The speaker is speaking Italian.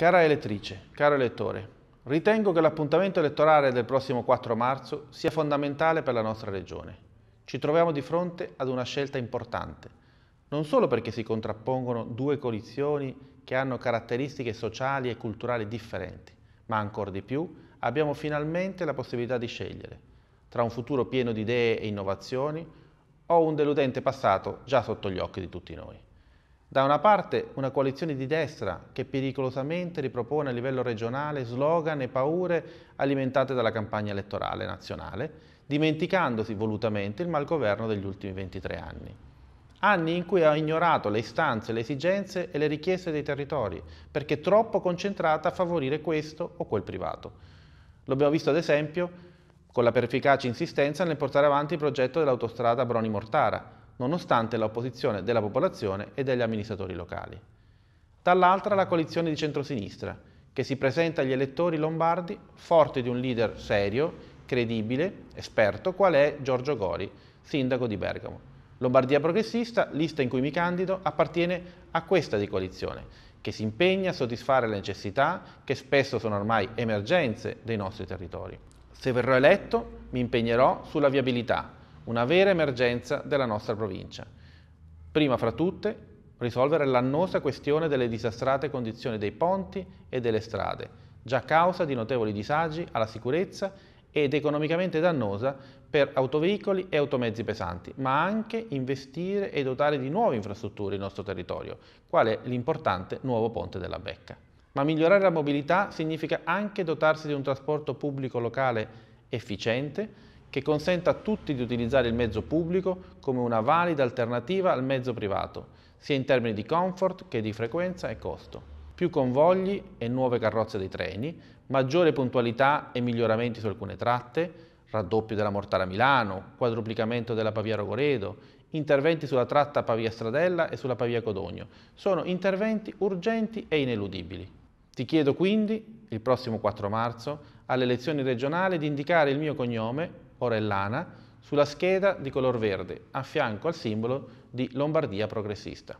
Cara elettrice, caro elettore, ritengo che l'appuntamento elettorale del prossimo 4 marzo sia fondamentale per la nostra Regione. Ci troviamo di fronte ad una scelta importante, non solo perché si contrappongono due coalizioni che hanno caratteristiche sociali e culturali differenti, ma ancora di più abbiamo finalmente la possibilità di scegliere tra un futuro pieno di idee e innovazioni o un deludente passato già sotto gli occhi di tutti noi. Da una parte una coalizione di destra che pericolosamente ripropone a livello regionale slogan e paure alimentate dalla campagna elettorale nazionale, dimenticandosi volutamente il malgoverno degli ultimi 23 anni. Anni in cui ha ignorato le istanze, le esigenze e le richieste dei territori, perché troppo concentrata a favorire questo o quel privato. Lo abbiamo visto ad esempio con la perficace insistenza nel portare avanti il progetto dell'autostrada Broni-Mortara, nonostante l'opposizione della popolazione e degli amministratori locali. Dall'altra la coalizione di centrosinistra, che si presenta agli elettori lombardi forte di un leader serio, credibile, esperto, qual è Giorgio Gori, sindaco di Bergamo. Lombardia Progressista, lista in cui mi candido, appartiene a questa di coalizione, che si impegna a soddisfare le necessità che spesso sono ormai emergenze dei nostri territori. Se verrò eletto mi impegnerò sulla viabilità, una vera emergenza della nostra provincia. Prima fra tutte, risolvere l'annosa questione delle disastrate condizioni dei ponti e delle strade, già causa di notevoli disagi alla sicurezza ed economicamente dannosa per autoveicoli e automezzi pesanti, ma anche investire e dotare di nuove infrastrutture il nostro territorio, quale l'importante nuovo ponte della Becca. Ma migliorare la mobilità significa anche dotarsi di un trasporto pubblico locale efficiente, che consenta a tutti di utilizzare il mezzo pubblico come una valida alternativa al mezzo privato, sia in termini di comfort che di frequenza e costo. Più convogli e nuove carrozze dei treni, maggiore puntualità e miglioramenti su alcune tratte, raddoppio della Mortara Milano, quadruplicamento della Pavia Rogoredo, interventi sulla tratta Pavia Stradella e sulla Pavia Codogno. Sono interventi urgenti e ineludibili. Ti chiedo quindi, il prossimo 4 marzo, alle elezioni regionali di indicare il mio cognome Orellana sulla scheda di color verde a fianco al simbolo di Lombardia Progressista.